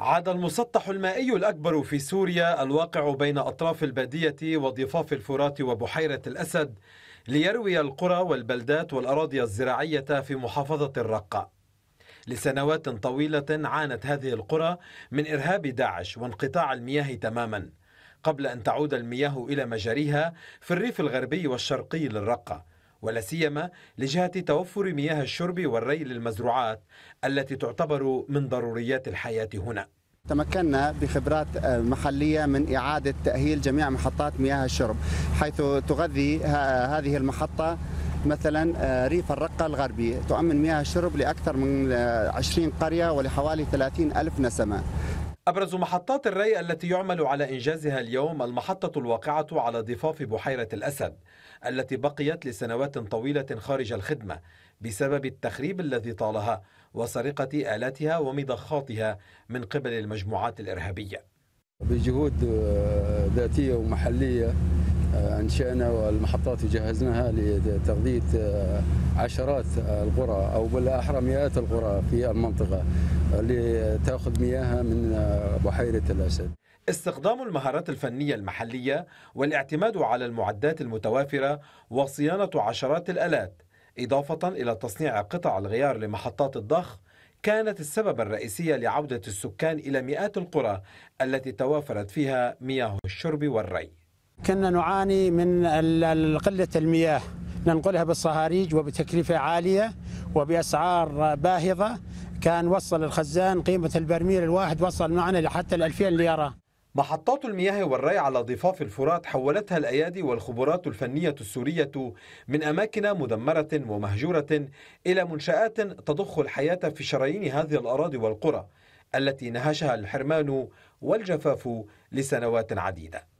عاد المسطح المائي الأكبر في سوريا الواقع بين أطراف البادية وضفاف الفرات وبحيرة الأسد ليروي القرى والبلدات والأراضي الزراعية في محافظة الرقة لسنوات طويلة عانت هذه القرى من إرهاب داعش وانقطاع المياه تماما قبل أن تعود المياه إلى مجاريها في الريف الغربي والشرقي للرقة ولا سيما لجهة توفر مياه الشرب والري للمزروعات التي تعتبر من ضروريات الحياة هنا. تمكنا بخبرات آه، محلية من إعادة تأهيل جميع محطات مياه الشرب حيث تغذي هذه المحطة مثلا آه، ريف الرقة الغربي تؤمن مياه الشرب لأكثر من 20 آه، قرية ولحوالي 30 ألف نسمة أبرز محطات الري التي يعمل على إنجازها اليوم المحطة الواقعة على ضفاف بحيرة الأسد التي بقيت لسنوات طويلة خارج الخدمة بسبب التخريب الذي طالها وسرقة آلاتها ومضخاتها من قبل المجموعات الإرهابية بجهود آه، ذاتية ومحلية آه، أنشأنا والمحطات جهزناها لتغذية آه، عشرات القرى أو بالأحرى مئات القرى في المنطقة لتاخذ مياهها من بحيره الاسد. استخدام المهارات الفنيه المحليه والاعتماد على المعدات المتوافره وصيانه عشرات الالات اضافه الى تصنيع قطع الغيار لمحطات الضخ كانت السبب الرئيسي لعوده السكان الى مئات القرى التي توافرت فيها مياه الشرب والري. كنا نعاني من قله المياه ننقلها بالصهاريج وبتكلفه عاليه وباسعار باهظه كان وصل الخزان قيمة البرميل الواحد وصل معنا لحتى ال 2000 ليرة محطات المياه والري على ضفاف الفرات حولتها الأيادي والخبرات الفنية السورية من أماكن مدمرة ومهجورة إلى منشآت تضخ الحياة في شرايين هذه الأراضي والقرى التي نهشها الحرمان والجفاف لسنوات عديدة